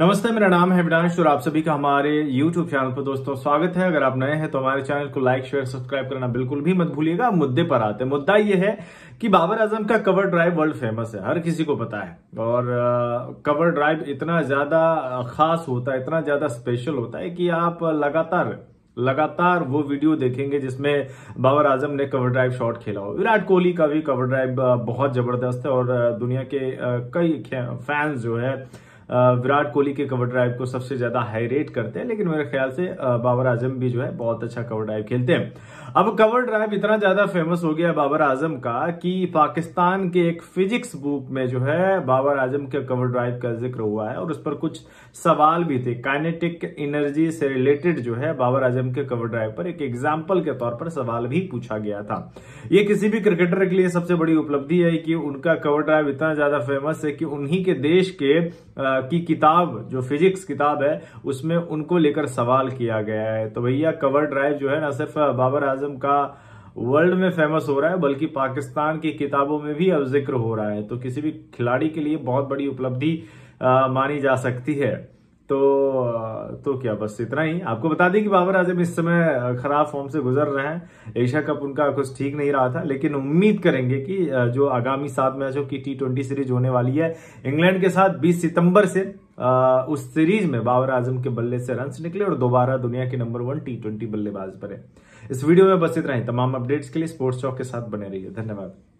नमस्ते मेरा नाम है विडांश और आप सभी का हमारे YouTube चैनल पर दोस्तों स्वागत है अगर आप नए हैं तो हमारे चैनल को लाइक शेयर सब्सक्राइब करना बिल्कुल भी मत भूलिएगा मुद्दे पर आते हैं मुद्दा यह है कि बाबर आजम का कवर ड्राइव वर्ल्ड फेमस है हर किसी को पता है और आ, कवर ड्राइव इतना ज्यादा खास होता है इतना ज्यादा स्पेशल होता है कि आप लगातार लगातार वो वीडियो देखेंगे जिसमें बाबर आजम ने कवर ड्राइव शॉट खेला हो विराट कोहली का भी कवर ड्राइव बहुत जबरदस्त है और दुनिया के कई फैंस जो है विराट कोहली के कवर ड्राइव को सबसे ज्यादा हाई रेट करते हैं लेकिन मेरे ख्याल से बाबर आजम भी जो है बहुत अच्छा कवर ड्राइव खेलते हैं अब कवर ड्राइव इतना ज्यादा फेमस हो गया बाबर आजम का कि पाकिस्तान के एक फिजिक्स बुक में जो है बाबर आजम के कवर ड्राइव का जिक्र हुआ है और उस पर कुछ सवाल भी थे काइनेटिक एनर्जी से रिलेटेड जो है बाबर आजम के कवर ड्राइव पर एक एग्जाम्पल के तौर पर सवाल भी पूछा गया था ये किसी भी क्रिकेटर के लिए सबसे बड़ी उपलब्धि है कि उनका कवर ड्राइव इतना ज्यादा फेमस है कि उन्हीं के देश के की किताब जो फिजिक्स किताब है उसमें उनको लेकर सवाल किया गया है तो भैया कवर ड्राइव जो है ना सिर्फ बाबर आजम का वर्ल्ड में फेमस हो रहा है बल्कि पाकिस्तान की किताबों में भी अब जिक्र हो रहा है तो किसी भी खिलाड़ी के लिए बहुत बड़ी उपलब्धि मानी जा सकती है तो तो क्या बस इतना ही आपको बता दें कि बाबर आजम इस समय खराब फॉर्म से गुजर रहे हैं एशिया कप उनका कुछ ठीक नहीं रहा था लेकिन उम्मीद करेंगे कि जो आगामी सात मैचों की टी ट्वेंटी सीरीज होने वाली है इंग्लैंड के साथ 20 सितंबर से उस सीरीज में बाबर आजम के बल्ले से रन निकले और दोबारा दुनिया के नंबर वन टी ट्वेंटी बल्लेबाज बने इस वीडियो में बस इतना ही तमाम अपडेट्स के लिए स्पोर्ट्स चौक के साथ बने रहिए धन्यवाद